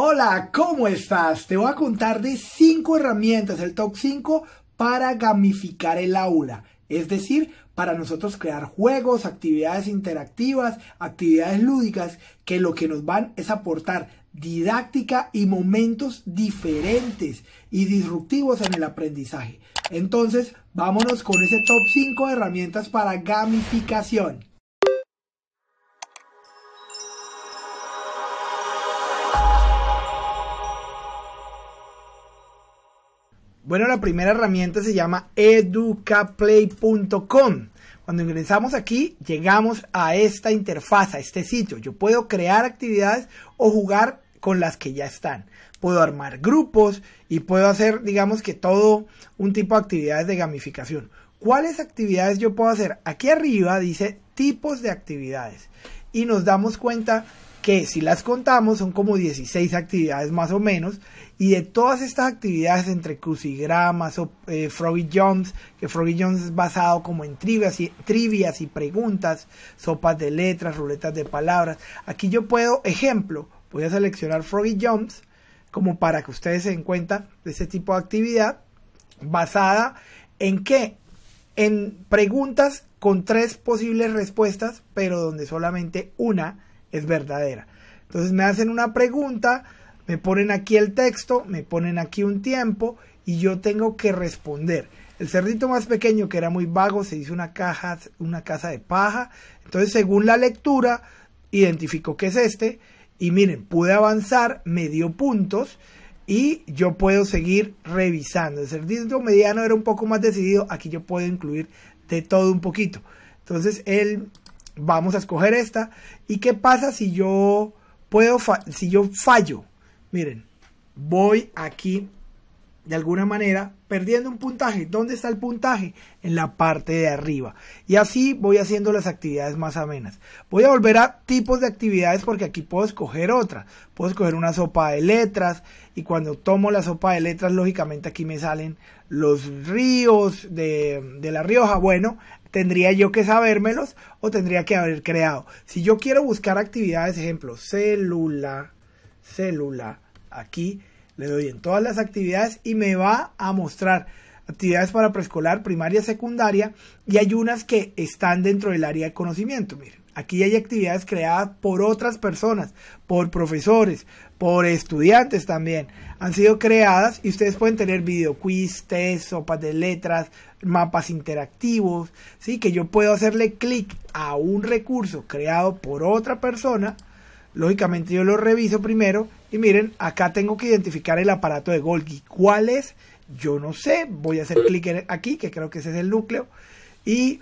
Hola, ¿cómo estás? Te voy a contar de 5 herramientas, el top 5, para gamificar el aula. Es decir, para nosotros crear juegos, actividades interactivas, actividades lúdicas, que lo que nos van es aportar didáctica y momentos diferentes y disruptivos en el aprendizaje. Entonces, vámonos con ese top 5 de herramientas para gamificación. Bueno, la primera herramienta se llama educaplay.com. Cuando ingresamos aquí, llegamos a esta interfaz, a este sitio. Yo puedo crear actividades o jugar con las que ya están. Puedo armar grupos y puedo hacer, digamos que todo un tipo de actividades de gamificación. ¿Cuáles actividades yo puedo hacer? Aquí arriba dice tipos de actividades y nos damos cuenta que si las contamos son como 16 actividades más o menos, y de todas estas actividades entre crucigramas o eh, Froggy Jumps, que Froggy Jumps es basado como en trivias y, trivias y preguntas, sopas de letras, ruletas de palabras, aquí yo puedo, ejemplo, voy a seleccionar Froggy Jumps como para que ustedes se den cuenta de este tipo de actividad basada en qué? En preguntas con tres posibles respuestas, pero donde solamente una es verdadera. Entonces me hacen una pregunta, me ponen aquí el texto, me ponen aquí un tiempo y yo tengo que responder. El cerdito más pequeño, que era muy vago, se hizo una caja, una casa de paja. Entonces, según la lectura, identifico que es este. Y miren, pude avanzar, me dio puntos y yo puedo seguir revisando. El cerdito mediano era un poco más decidido. Aquí yo puedo incluir de todo un poquito. Entonces, él vamos a escoger esta. ¿Y qué pasa si yo puedo, si yo fallo? Miren, voy aquí de alguna manera perdiendo un puntaje. ¿Dónde está el puntaje? En la parte de arriba. Y así voy haciendo las actividades más amenas. Voy a volver a tipos de actividades porque aquí puedo escoger otra. Puedo escoger una sopa de letras y cuando tomo la sopa de letras, lógicamente aquí me salen los ríos de, de La Rioja. Bueno, tendría yo que sabérmelos o tendría que haber creado. Si yo quiero buscar actividades, ejemplo, célula, célula, aquí le doy en todas las actividades y me va a mostrar actividades para preescolar, primaria, secundaria y hay unas que están dentro del área de conocimiento. Miren, aquí hay actividades creadas por otras personas, por profesores, por estudiantes también. Han sido creadas y ustedes pueden tener video quiz, test, sopas de letras, mapas interactivos, ¿sí? que yo puedo hacerle clic a un recurso creado por otra persona Lógicamente yo lo reviso primero y miren, acá tengo que identificar el aparato de Golgi. ¿Cuál es? Yo no sé. Voy a hacer clic aquí, que creo que ese es el núcleo. Y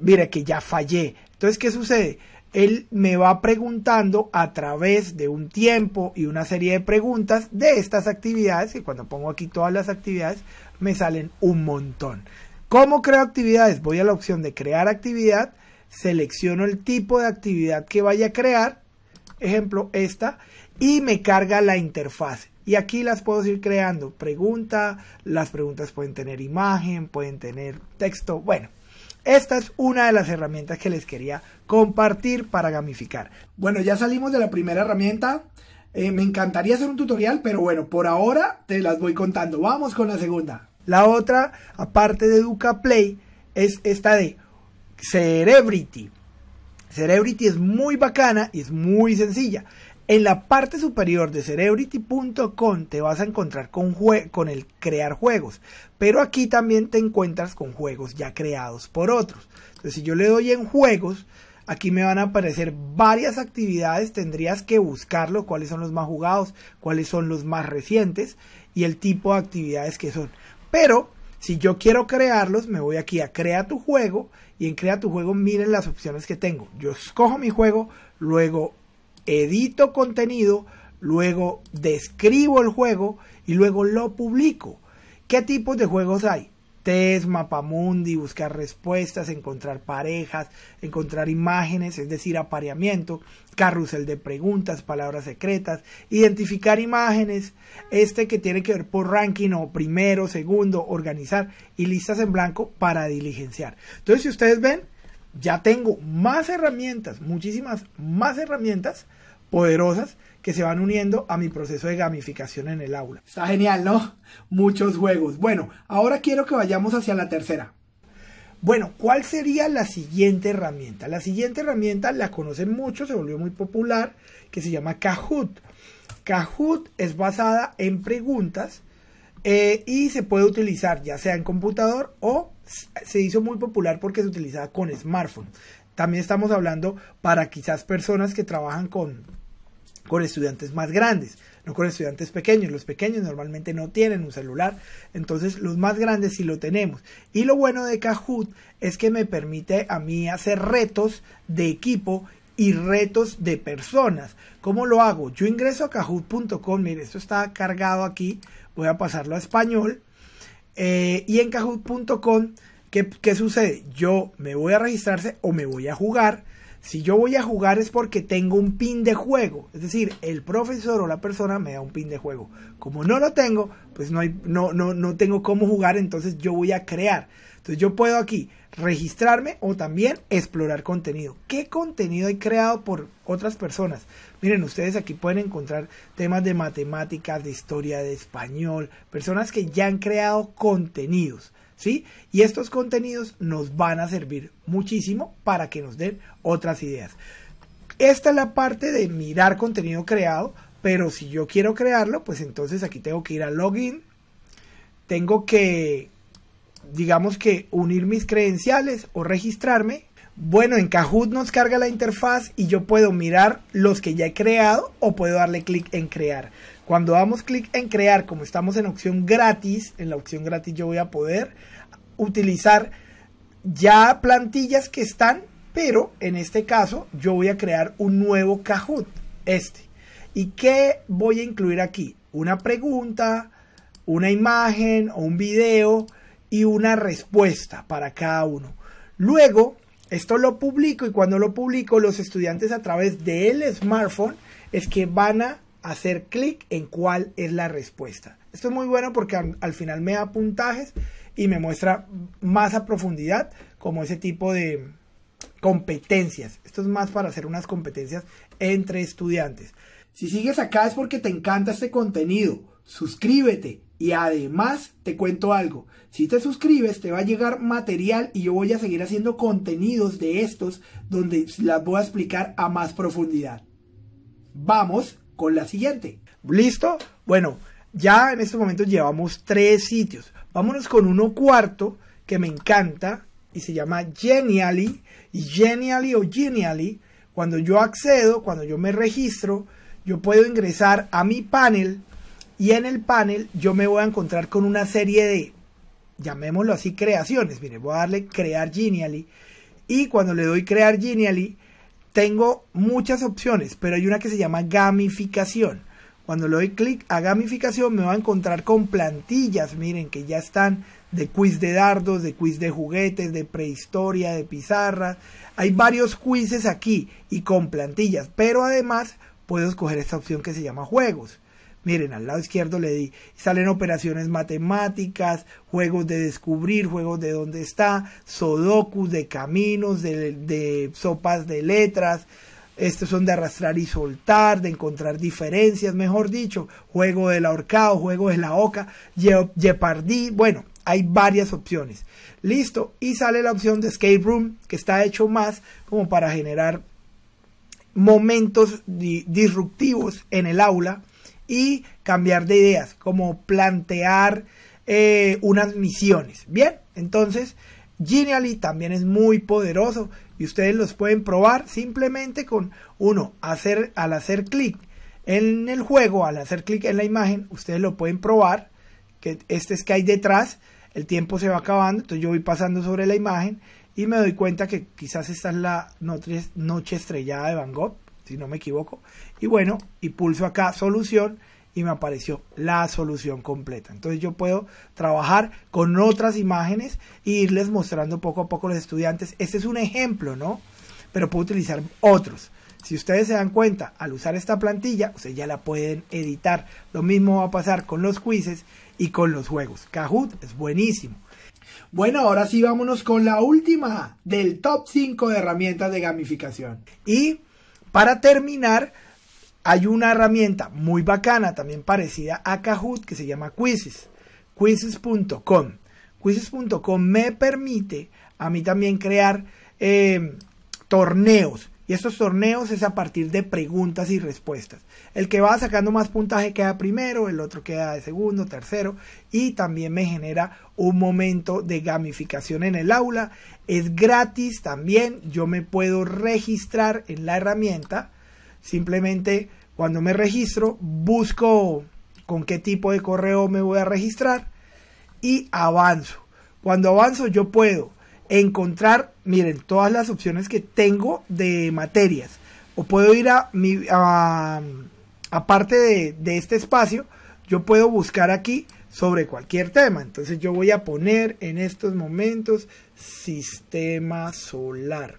mire que ya fallé. Entonces, ¿qué sucede? Él me va preguntando a través de un tiempo y una serie de preguntas de estas actividades, Y cuando pongo aquí todas las actividades, me salen un montón. ¿Cómo creo actividades? Voy a la opción de crear actividad, selecciono el tipo de actividad que vaya a crear ejemplo esta, y me carga la interfaz. Y aquí las puedo ir creando pregunta, las preguntas pueden tener imagen, pueden tener texto, bueno. Esta es una de las herramientas que les quería compartir para gamificar. Bueno, ya salimos de la primera herramienta. Eh, me encantaría hacer un tutorial, pero bueno, por ahora te las voy contando. Vamos con la segunda. La otra, aparte de Educa Play, es esta de Cerebrity. Cerebrity es muy bacana y es muy sencilla. En la parte superior de cerebrity.com te vas a encontrar con, con, el crear juegos, pero aquí también te encuentras con juegos ya creados por otros. Entonces, si yo le doy en juegos, aquí me van a aparecer varias actividades, tendrías que buscarlo, cuáles son los más jugados, cuáles son los más recientes y el tipo de actividades que son. Pero si yo quiero crearlos, me voy aquí a crea tu juego y en Crea tu juego miren las opciones que tengo. Yo escojo mi juego, luego edito contenido, luego describo el juego y luego lo publico. ¿Qué tipos de juegos hay? test, mapamundi, buscar respuestas, encontrar parejas, encontrar imágenes, es decir, apareamiento, carrusel de preguntas, palabras secretas, identificar imágenes, este que tiene que ver por ranking o primero, segundo, organizar y listas en blanco para diligenciar. Entonces, si ustedes ven, ya tengo más herramientas, muchísimas más herramientas poderosas que se van uniendo a mi proceso de gamificación en el aula. Está genial, ¿no? Muchos juegos. Bueno, ahora quiero que vayamos hacia la tercera. Bueno, ¿cuál sería la siguiente herramienta? La siguiente herramienta la conocen mucho, se volvió muy popular, que se llama Kahoot. Kahoot es basada en preguntas eh, y se puede utilizar ya sea en computador o se hizo muy popular porque se utilizaba con smartphone. También estamos hablando para quizás personas que trabajan con con estudiantes más grandes, no con estudiantes pequeños. Los pequeños normalmente no tienen un celular, entonces los más grandes sí lo tenemos. Y lo bueno de Kahoot es que me permite a mí hacer retos de equipo y retos de personas. ¿Cómo lo hago? Yo ingreso a kahoot.com, mire, esto está cargado aquí, voy a pasarlo a español. Eh, y en kahoot.com, ¿qué, ¿qué sucede? Yo me voy a registrarse o me voy a jugar si yo voy a jugar es porque tengo un pin de juego. Es decir, el profesor o la persona me da un pin de juego. Como no lo tengo, pues no, hay, no, no, no tengo cómo jugar, entonces yo voy a crear. Entonces yo puedo aquí registrarme o también explorar contenido. ¿Qué contenido he creado por otras personas? Miren, ustedes aquí pueden encontrar temas de matemáticas, de historia, de español, personas que ya han creado contenidos. ¿sí? Y estos contenidos nos van a servir muchísimo para que nos den otras ideas. Esta es la parte de mirar contenido creado, pero si yo quiero crearlo, pues entonces aquí tengo que ir al login, tengo que, digamos que unir mis credenciales o registrarme bueno, en Kahoot nos carga la interfaz y yo puedo mirar los que ya he creado o puedo darle clic en crear. Cuando damos clic en crear, como estamos en opción gratis, en la opción gratis yo voy a poder utilizar ya plantillas que están, pero en este caso yo voy a crear un nuevo Kahoot, este. ¿Y qué voy a incluir aquí? Una pregunta, una imagen o un video y una respuesta para cada uno. Luego esto lo publico y cuando lo publico los estudiantes a través del smartphone es que van a hacer clic en cuál es la respuesta. Esto es muy bueno porque al, final me da puntajes y me muestra más a profundidad como ese tipo de competencias. Esto es más para hacer unas competencias entre estudiantes. Si sigues acá es porque te encanta este contenido. Suscríbete, y además te cuento algo, si te suscribes te va a llegar material y yo voy a seguir haciendo contenidos de estos donde las voy a explicar a más profundidad. Vamos con la siguiente. ¿Listo? Bueno, ya en este momento llevamos tres sitios. Vámonos con uno cuarto que me encanta y se llama Genially. Y Genially o Genially, cuando yo accedo, cuando yo me registro, yo puedo ingresar a mi panel y en el panel yo me voy a encontrar con una serie de, llamémoslo así, creaciones. miren voy a darle crear Genially. Y cuando le doy crear Genially, tengo muchas opciones, pero hay una que se llama gamificación. Cuando le doy clic a gamificación me voy a encontrar con plantillas, miren que ya están de quiz de dardos, de quiz de juguetes, de prehistoria, de pizarras. Hay varios quizzes aquí y con plantillas, pero además puedo escoger esta opción que se llama juegos. Miren, al lado izquierdo le di, salen operaciones matemáticas, juegos de descubrir, juegos de dónde está, Sodoku, de caminos, de, sopas de letras, estos son de arrastrar y soltar, de encontrar diferencias, mejor dicho, juego del ahorcado, juego de la oca, jeopardy, bueno, hay varias opciones. Listo, y sale la opción de escape room, que está hecho más como para generar momentos disruptivos en el aula y cambiar de ideas, como plantear eh, unas misiones. Bien, entonces Genially también es muy poderoso y ustedes los pueden probar simplemente con uno, hacer, al hacer clic en el juego, al hacer clic en la imagen, ustedes lo pueden probar, que este es que hay detrás, el tiempo se va acabando, entonces yo voy pasando sobre la imagen y me doy cuenta que quizás esta es la noche estrellada de Van Gogh si no me equivoco. Y bueno, y pulso acá solución y me apareció la solución completa. Entonces yo puedo trabajar con otras imágenes e irles mostrando poco a poco a los estudiantes. Este es un ejemplo, ¿no? Pero puedo utilizar otros. Si ustedes se dan cuenta, al usar esta plantilla, ustedes ya la pueden editar. Lo mismo va a pasar con los quizzes y con los juegos. Kahoot es buenísimo. Bueno, ahora sí vámonos con la última del top 5 de herramientas de gamificación. Y para terminar, hay una herramienta muy bacana, también parecida a Kahoot, que se llama Quizzes. Quizzes.com. Quizzes.com me permite a mí también crear eh, torneos y estos torneos es a partir de preguntas y respuestas. El que va sacando más puntaje queda primero, el otro queda de segundo, tercero. Y también me genera un momento de gamificación en el aula. Es gratis también. Yo me puedo registrar en la herramienta. Simplemente cuando me registro, busco con qué tipo de correo me voy a registrar y avanzo. Cuando avanzo yo puedo encontrar, miren, todas las opciones que tengo de materias. O puedo ir a mi a, de, este espacio, yo puedo buscar aquí sobre cualquier tema. Entonces yo voy a poner en estos momentos sistema solar.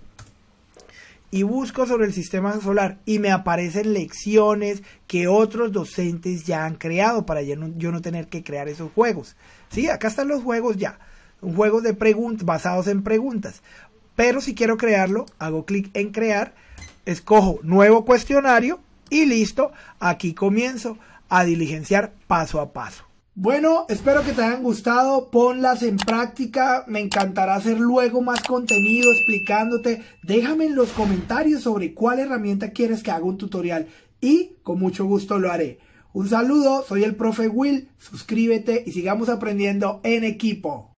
Y busco sobre el sistema solar y me aparecen lecciones que otros docentes ya han creado para yo no, yo no tener que crear esos juegos. Sí, acá están los juegos ya un juego de preguntas basados en preguntas. Pero si quiero crearlo, hago clic en crear, escojo nuevo cuestionario y listo, aquí comienzo a diligenciar paso a paso. Bueno, espero que te hayan gustado, ponlas en práctica, me encantará hacer luego más contenido explicándote, déjame en los comentarios sobre cuál herramienta quieres que haga un tutorial y con mucho gusto lo haré. Un saludo, soy el profe Will, suscríbete y sigamos aprendiendo en equipo.